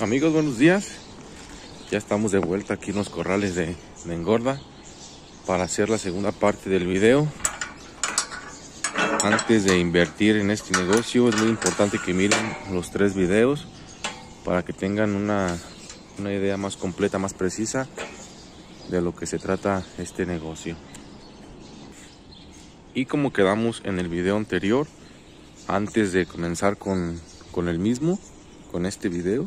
Amigos, buenos días. Ya estamos de vuelta aquí en los corrales de, de, engorda para hacer la segunda parte del video. Antes de invertir en este negocio es muy importante que miren los tres videos para que tengan una, idea más completa, más precisa de lo que se trata este negocio. Y como quedamos en el video anterior, antes de comenzar con, con el mismo, con este video,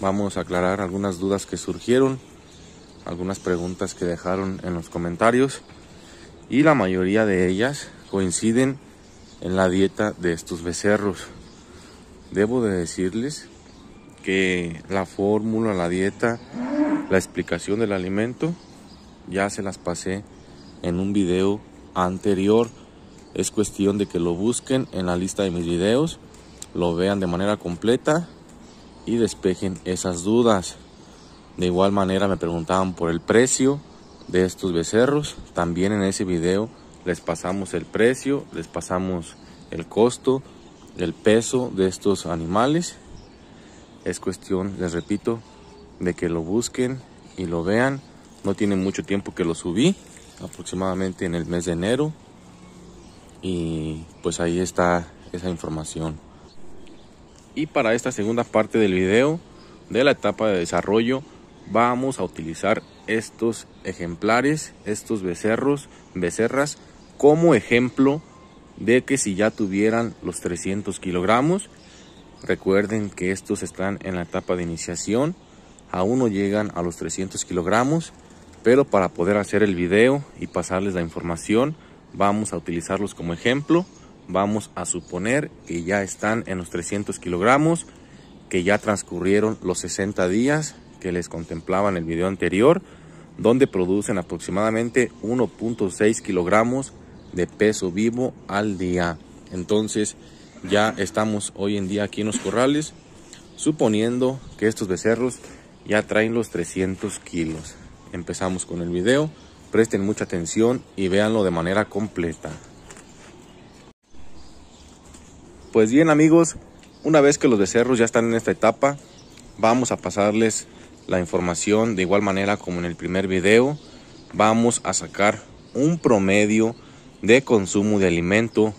Vamos a aclarar algunas dudas que surgieron, algunas preguntas que dejaron en los comentarios y la mayoría de ellas coinciden en la dieta de estos becerros. Debo de decirles que la fórmula, la dieta, la explicación del alimento ya se las pasé en un video anterior. Es cuestión de que lo busquen en la lista de mis videos, lo vean de manera completa y despejen esas dudas. De igual manera me preguntaban por el precio de estos becerros. También en ese video les pasamos el precio, les pasamos el costo, el peso de estos animales. Es cuestión, les repito, de que lo busquen y lo vean. No tiene mucho tiempo que lo subí, aproximadamente en el mes de enero. Y pues ahí está esa información y para esta segunda parte del video de la etapa de desarrollo vamos a utilizar estos ejemplares, estos becerros, becerras como ejemplo de que si ya tuvieran los 300 kilogramos recuerden que estos están en la etapa de iniciación aún no llegan a los 300 kilogramos pero para poder hacer el video y pasarles la información vamos a utilizarlos como ejemplo vamos a suponer que ya están en los 300 kilogramos, que ya transcurrieron los 60 días que les contemplaba en el video anterior, donde producen aproximadamente 1.6 kilogramos de peso vivo al día. Entonces ya estamos hoy en día aquí en los corrales, suponiendo que estos becerros ya traen los 300 kilos. Empezamos con el video, presten mucha atención y véanlo de manera completa. Pues bien amigos, una vez que los becerros ya están en esta etapa, vamos a pasarles la información de igual manera como en el primer video. Vamos a sacar un promedio de consumo de alimento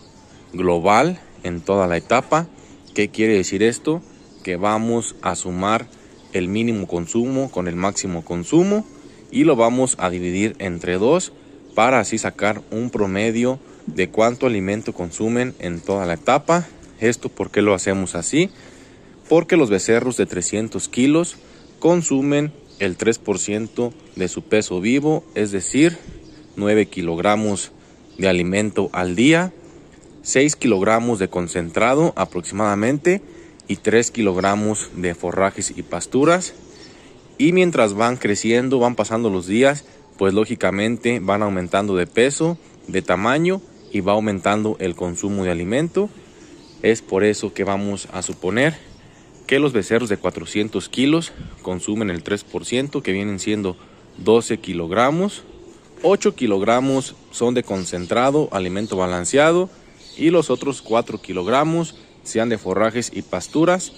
global en toda la etapa. ¿Qué quiere decir esto? Que vamos a sumar el mínimo consumo con el máximo consumo y lo vamos a dividir entre dos para así sacar un promedio de cuánto alimento consumen en toda la etapa esto, ¿por qué lo hacemos así? Porque los becerros de 300 kilos consumen el 3% de su peso vivo, es decir, 9 kilogramos de alimento al día, 6 kilogramos de concentrado aproximadamente y 3 kilogramos de forrajes y pasturas. Y mientras van creciendo, van pasando los días, pues lógicamente van aumentando de peso, de tamaño y va aumentando el consumo de alimento es por eso que vamos a suponer que los becerros de 400 kilos consumen el 3%, que vienen siendo 12 kilogramos. 8 kilogramos son de concentrado, alimento balanceado, y los otros 4 kilogramos sean de forrajes y pasturas.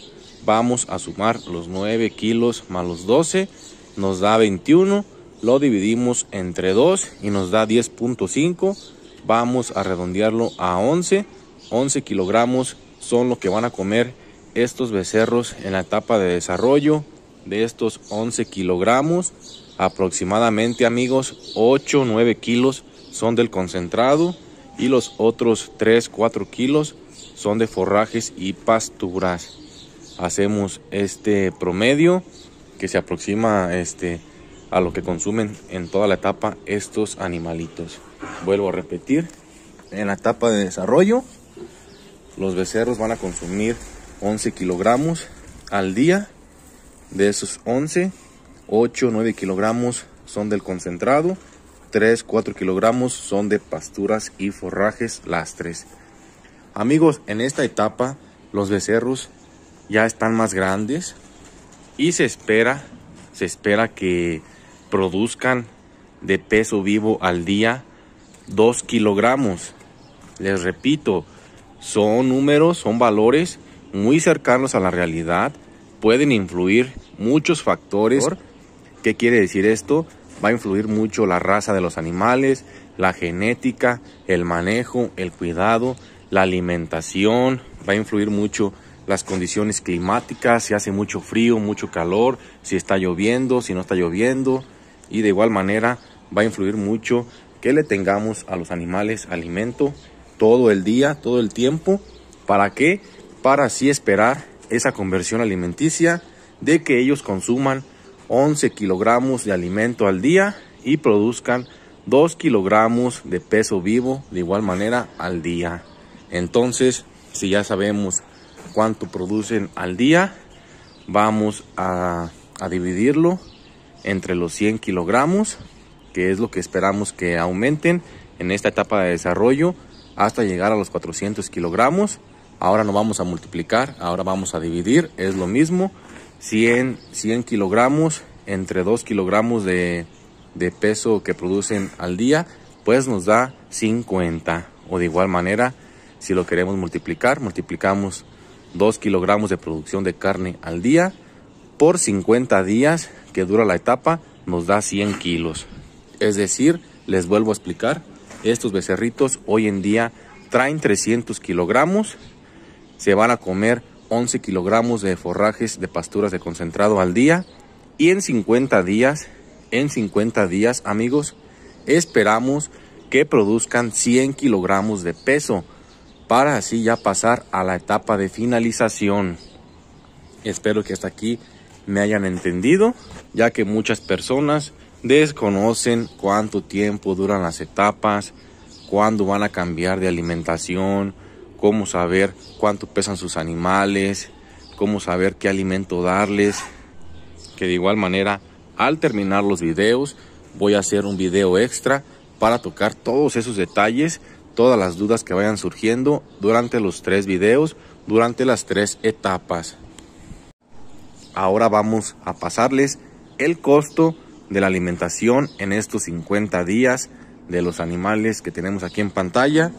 Vamos a sumar los 9 kilos más los 12, nos da 21, lo dividimos entre 2 y nos da 10.5. Vamos a redondearlo a 11 11 kilogramos son lo que van a comer estos becerros en la etapa de desarrollo. De estos 11 kilogramos, aproximadamente amigos, 8 9 kilos son del concentrado y los otros 3 4 kilos son de forrajes y pasturas. Hacemos este promedio que se aproxima este, a lo que consumen en toda la etapa estos animalitos. Vuelvo a repetir, en la etapa de desarrollo los becerros van a consumir 11 kilogramos al día. De esos 11, 8, 9 kilogramos son del concentrado, 3, 4 kilogramos son de pasturas y forrajes lastres. Amigos, en esta etapa los becerros ya están más grandes y se espera, se espera que produzcan de peso vivo al día 2 kilogramos. Les repito, son números, son valores muy cercanos a la realidad, pueden influir muchos factores. ¿Qué quiere decir esto? Va a influir mucho la raza de los animales, la genética, el manejo, el cuidado, la alimentación, va a influir mucho las condiciones climáticas, si hace mucho frío, mucho calor, si está lloviendo, si no está lloviendo, y de igual manera va a influir mucho que le tengamos a los animales alimento todo el día, todo el tiempo. ¿Para qué? Para así esperar esa conversión alimenticia de que ellos consuman 11 kilogramos de alimento al día y produzcan 2 kilogramos de peso vivo de igual manera al día. Entonces, si ya sabemos cuánto producen al día, vamos a, a dividirlo entre los 100 kilogramos, que es lo que esperamos que aumenten en esta etapa de desarrollo hasta llegar a los 400 kilogramos. Ahora no vamos a multiplicar, ahora vamos a dividir, es lo mismo. 100, kilogramos entre 2 kilogramos de, de peso que producen al día, pues nos da 50. O de igual manera, si lo queremos multiplicar, multiplicamos 2 kilogramos de producción de carne al día por 50 días que dura la etapa, nos da 100 kilos. Es decir, les vuelvo a explicar, estos becerritos hoy en día traen 300 kilogramos. Se van a comer 11 kilogramos de forrajes de pasturas de concentrado al día. Y en 50 días, en 50 días amigos, esperamos que produzcan 100 kilogramos de peso para así ya pasar a la etapa de finalización. Espero que hasta aquí me hayan entendido, ya que muchas personas desconocen cuánto tiempo duran las etapas, cuándo van a cambiar de alimentación, cómo saber cuánto pesan sus animales, cómo saber qué alimento darles. Que de igual manera, al terminar los videos, voy a hacer un video extra para tocar todos esos detalles, todas las dudas que vayan surgiendo durante los tres videos, durante las tres etapas. Ahora vamos a pasarles el costo de la alimentación en estos 50 días de los animales que tenemos aquí en pantalla,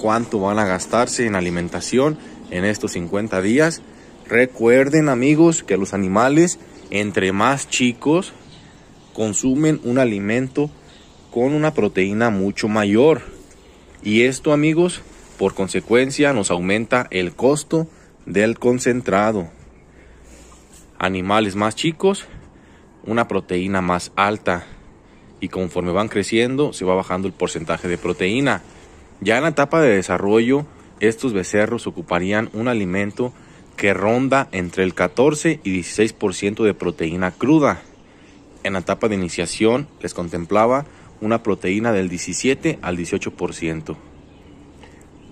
cuánto van a gastarse en alimentación en estos 50 días. Recuerden amigos que los animales entre más chicos consumen un alimento con una proteína mucho mayor. Y esto amigos, por consecuencia nos aumenta el costo del concentrado. Animales más chicos una proteína más alta y conforme van creciendo se va bajando el porcentaje de proteína. Ya en la etapa de desarrollo, estos becerros ocuparían un alimento que ronda entre el 14 y 16% de proteína cruda. En la etapa de iniciación les contemplaba una proteína del 17 al 18%.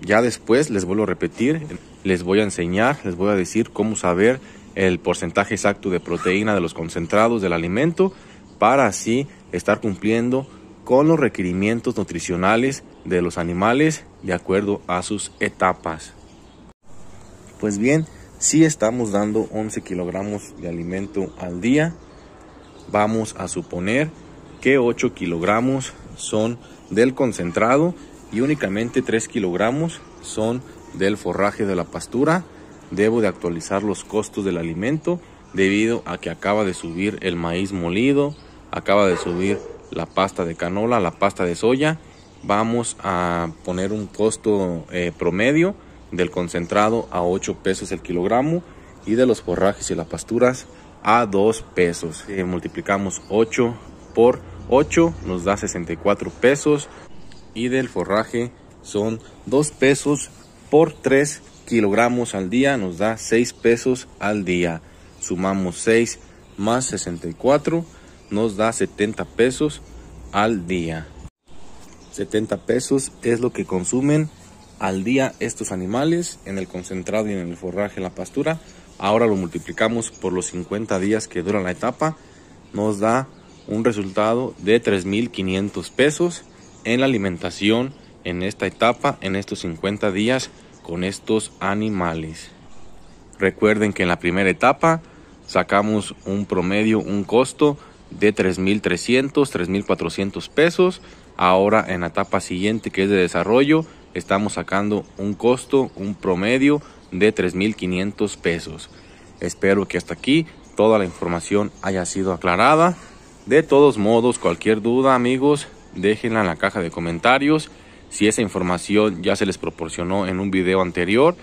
Ya después, les vuelvo a repetir, les voy a enseñar, les voy a decir cómo saber el porcentaje exacto de proteína de los concentrados del alimento para así estar cumpliendo con los requerimientos nutricionales de los animales de acuerdo a sus etapas. Pues bien, si estamos dando 11 kilogramos de alimento al día, vamos a suponer que 8 kilogramos son del concentrado y únicamente 3 kilogramos son del forraje de la pastura debo de actualizar los costos del alimento debido a que acaba de subir el maíz molido, acaba de subir la pasta de canola, la pasta de soya. Vamos a poner un costo eh, promedio del concentrado a 8 pesos el kilogramo y de los forrajes y las pasturas a 2 pesos. Eh, multiplicamos 8 por 8 nos da 64 pesos y del forraje son 2 pesos por 3 kilogramos al día nos da 6 pesos al día. Sumamos 6 más 64 nos da 70 pesos al día. 70 pesos es lo que consumen al día estos animales en el concentrado y en el forraje en la pastura. Ahora lo multiplicamos por los 50 días que dura la etapa. Nos da un resultado de 3.500 pesos en la alimentación en esta etapa, en estos 50 días con estos animales. Recuerden que en la primera etapa sacamos un promedio, un costo de 3.300, 3.400 pesos. Ahora en la etapa siguiente que es de desarrollo estamos sacando un costo, un promedio de 3.500 pesos. Espero que hasta aquí toda la información haya sido aclarada. De todos modos, cualquier duda amigos, déjenla en la caja de comentarios. Si esa información ya se les proporcionó en un video anterior,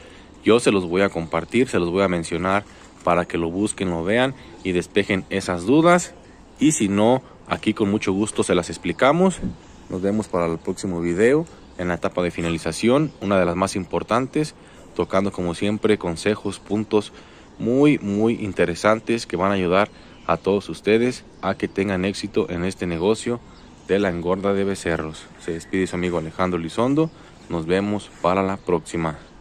yo se los voy a compartir, se los voy a mencionar para que lo busquen, lo vean y despejen esas dudas. Y si no, aquí con mucho gusto se las explicamos. Nos vemos para el próximo video en la etapa de finalización, una de las más importantes, tocando como siempre consejos, puntos muy, muy interesantes que van a ayudar a todos ustedes a que tengan éxito en este negocio la engorda de becerros. Se despide su amigo Alejandro Lizondo. Nos vemos para la próxima.